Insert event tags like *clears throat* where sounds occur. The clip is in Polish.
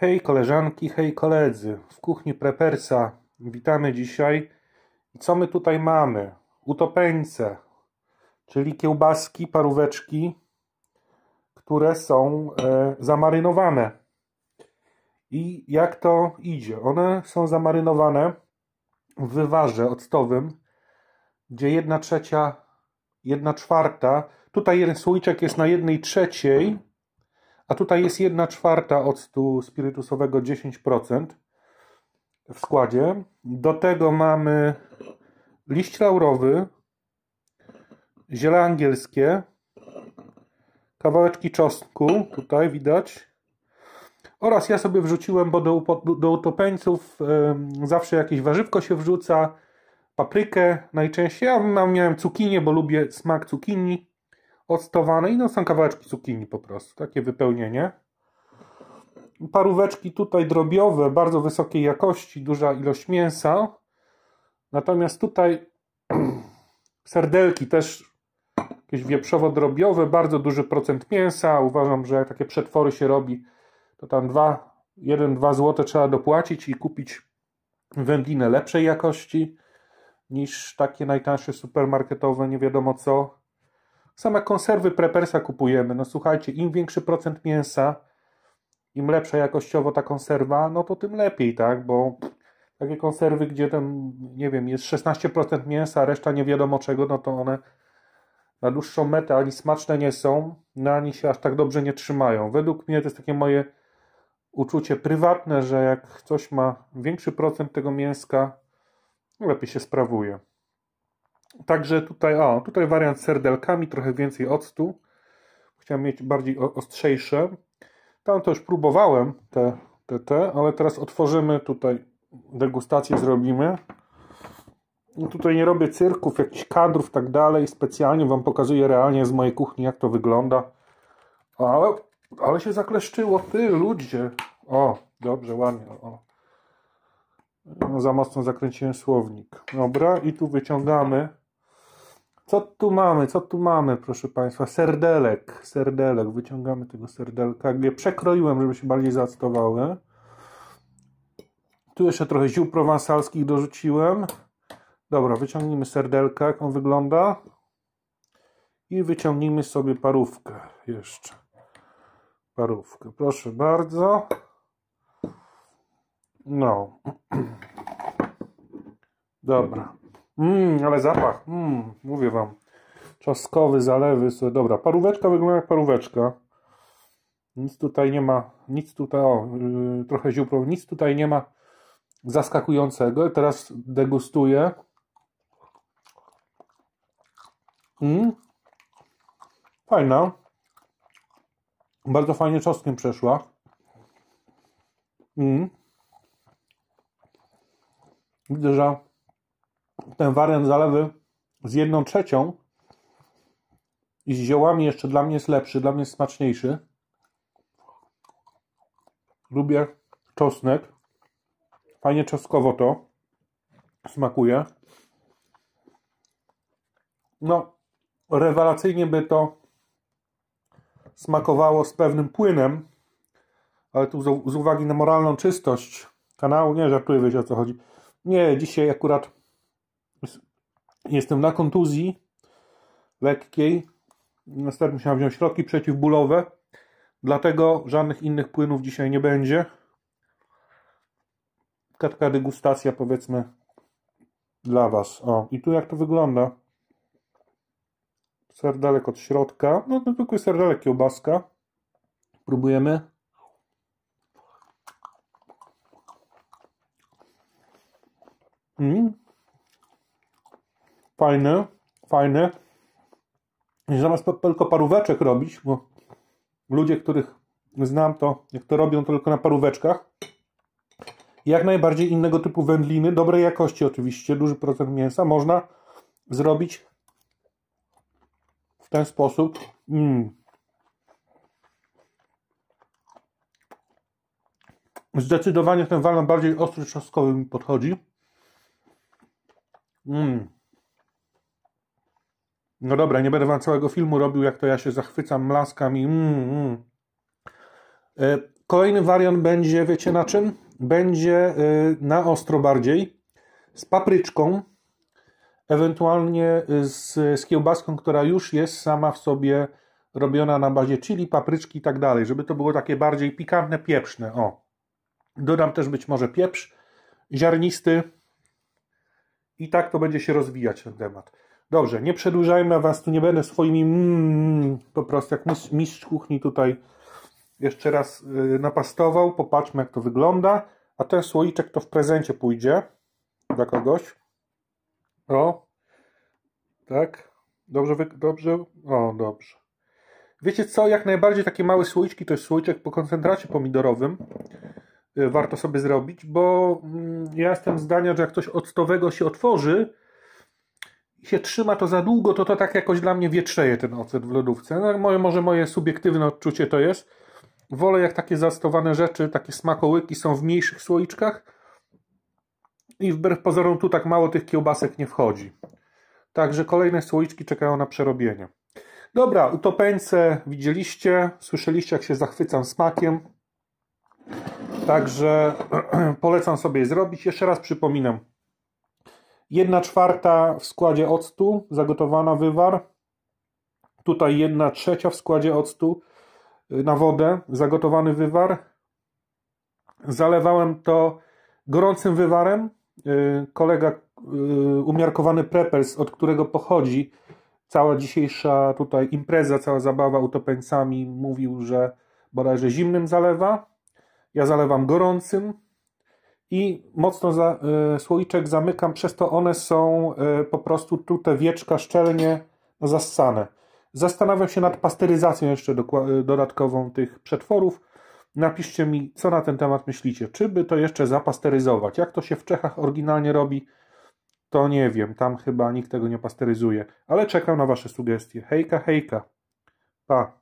Hej koleżanki, hej koledzy, w kuchni Prepersa witamy dzisiaj. I co my tutaj mamy? Utopeńce, czyli kiełbaski, paróweczki, które są e, zamarynowane. I jak to idzie? One są zamarynowane w wywarze octowym, gdzie jedna trzecia, jedna czwarta, tutaj jeden słoiczek jest na jednej trzeciej, a tutaj jest 1 czwarta octu spirytusowego 10% w składzie. Do tego mamy liść laurowy, ziele angielskie, kawałeczki czosnku, tutaj widać. Oraz ja sobie wrzuciłem, bo do, do utopeńców zawsze jakieś warzywko się wrzuca, paprykę najczęściej. Ja mam, miałem cukinię, bo lubię smak cukinii ostowane i no są kawałeczki cukinii po prostu, takie wypełnienie. Paróweczki tutaj drobiowe, bardzo wysokiej jakości, duża ilość mięsa. Natomiast tutaj *clears throat* serdelki też jakieś wieprzowo-drobiowe, bardzo duży procent mięsa. Uważam, że jak takie przetwory się robi, to tam 1-2 zł trzeba dopłacić i kupić wędlinę lepszej jakości niż takie najtańsze supermarketowe, nie wiadomo co Same konserwy prepersa kupujemy. No słuchajcie, im większy procent mięsa, im lepsza jakościowo ta konserwa, no to tym lepiej, tak? Bo takie konserwy, gdzie tam, nie wiem, jest 16% mięsa, reszta nie wiadomo czego, no to one na dłuższą metę ani smaczne nie są, no ani się aż tak dobrze nie trzymają. Według mnie to jest takie moje uczucie prywatne, że jak coś ma większy procent tego mięska, lepiej się sprawuje. Także tutaj, o, tutaj wariant z serdelkami, trochę więcej octu. Chciałem mieć bardziej ostrzejsze. Tam to już próbowałem, te, te, te, ale teraz otworzymy tutaj, degustację zrobimy. No tutaj nie robię cyrków, jakichś kadrów tak dalej. Specjalnie Wam pokazuję realnie z mojej kuchni, jak to wygląda. Ale, ale się zakleszczyło, ty ludzie. O, dobrze, ładnie. O. No, za mocno zakręciłem słownik. Dobra, i tu wyciągamy co tu mamy? Co tu mamy, proszę Państwa? Serdelek, serdelek. Wyciągamy tego serdelka. Je przekroiłem, żeby się bardziej zaactowały. Tu jeszcze trochę ziół prowansalskich dorzuciłem. Dobra, wyciągnijmy serdelka, jak on wygląda. I wyciągnijmy sobie parówkę jeszcze. Parówkę, proszę bardzo. No. *clears throat* Dobra. Mmm, ale zapach. Mmm, mówię wam. Czaskowy, zalewy. Sobie. Dobra, paróweczka wygląda jak paróweczka. Nic tutaj nie ma, nic tutaj, o, yy, trochę ziół, nic tutaj nie ma zaskakującego. Teraz degustuję. Mmm, Fajna. Bardzo fajnie czosnkiem przeszła. Mmm, Widzę, że ten wariant zalewy z jedną trzecią i z ziołami jeszcze dla mnie jest lepszy, dla mnie jest smaczniejszy. Lubię czosnek. Fajnie czosnkowo to smakuje. No, rewelacyjnie by to smakowało z pewnym płynem, ale tu z uwagi na moralną czystość kanału, nie żartuję, wiecie o co chodzi. Nie, dzisiaj akurat Jestem na kontuzji lekkiej. Następnie musiałem wziąć środki przeciwbólowe. Dlatego żadnych innych płynów dzisiaj nie będzie. Taka degustacja powiedzmy dla Was. O, i tu jak to wygląda. Serdalek od środka. No to zwykły serdalek kiełbaska. Próbujemy. Mm fajny, fajny. I zamiast tylko paróweczek robić, bo ludzie, których znam, to jak to robią, to tylko na paróweczkach. Jak najbardziej innego typu wędliny, dobrej jakości oczywiście, duży procent mięsa, można zrobić w ten sposób. Mm. Zdecydowanie ten walna bardziej ostry trzaskowy mi podchodzi. Mm. No dobra, nie będę wam całego filmu robił, jak to ja się zachwycam mlaskam i mm, mm. E, kolejny wariant będzie, wiecie na czym? Będzie e, na ostro bardziej, z papryczką, ewentualnie e, z, z kiełbaską, która już jest sama w sobie robiona na bazie chili, papryczki i tak dalej, żeby to było takie bardziej pikantne, pieprzne. O. Dodam też być może pieprz ziarnisty i tak to będzie się rozwijać ten temat. Dobrze, nie przedłużajmy was, tu nie będę swoimi mm, mm, po prostu jak mistrz, mistrz kuchni tutaj jeszcze raz y, napastował. Popatrzmy jak to wygląda. A ten słoiczek to w prezencie pójdzie dla kogoś. O, tak. Dobrze, dobrze. O, dobrze. Wiecie co, jak najbardziej takie małe słoiczki to jest słoiczek po koncentracie pomidorowym. Y, warto sobie zrobić, bo mm, ja jestem zdania, że jak ktoś octowego się otworzy, się trzyma to za długo, to to tak jakoś dla mnie wietrzeje ten ocet w lodówce. No, moje, może moje subiektywne odczucie to jest. Wolę jak takie zastowane rzeczy, takie smakołyki są w mniejszych słoiczkach i wbrew pozorom tu tak mało tych kiełbasek nie wchodzi. Także kolejne słoiczki czekają na przerobienie. Dobra, utopeńce widzieliście, słyszeliście jak się zachwycam smakiem. Także *clears throat* polecam sobie zrobić. Jeszcze raz przypominam, 1 czwarta w składzie octu, zagotowana wywar. Tutaj 1 trzecia w składzie octu y, na wodę, zagotowany wywar. Zalewałem to gorącym wywarem. Y, kolega y, umiarkowany Preppers, od którego pochodzi cała dzisiejsza tutaj impreza, cała zabawa utopeńcami, mówił, że bodajże zimnym zalewa. Ja zalewam gorącym i mocno za, e, słoiczek zamykam, przez to one są e, po prostu tutaj wieczka szczelnie zassane. Zastanawiam się nad pasteryzacją jeszcze do, e, dodatkową tych przetworów. Napiszcie mi, co na ten temat myślicie. Czy by to jeszcze zapasteryzować? Jak to się w Czechach oryginalnie robi, to nie wiem. Tam chyba nikt tego nie pasteryzuje. Ale czekam na Wasze sugestie. Hejka, hejka. Pa.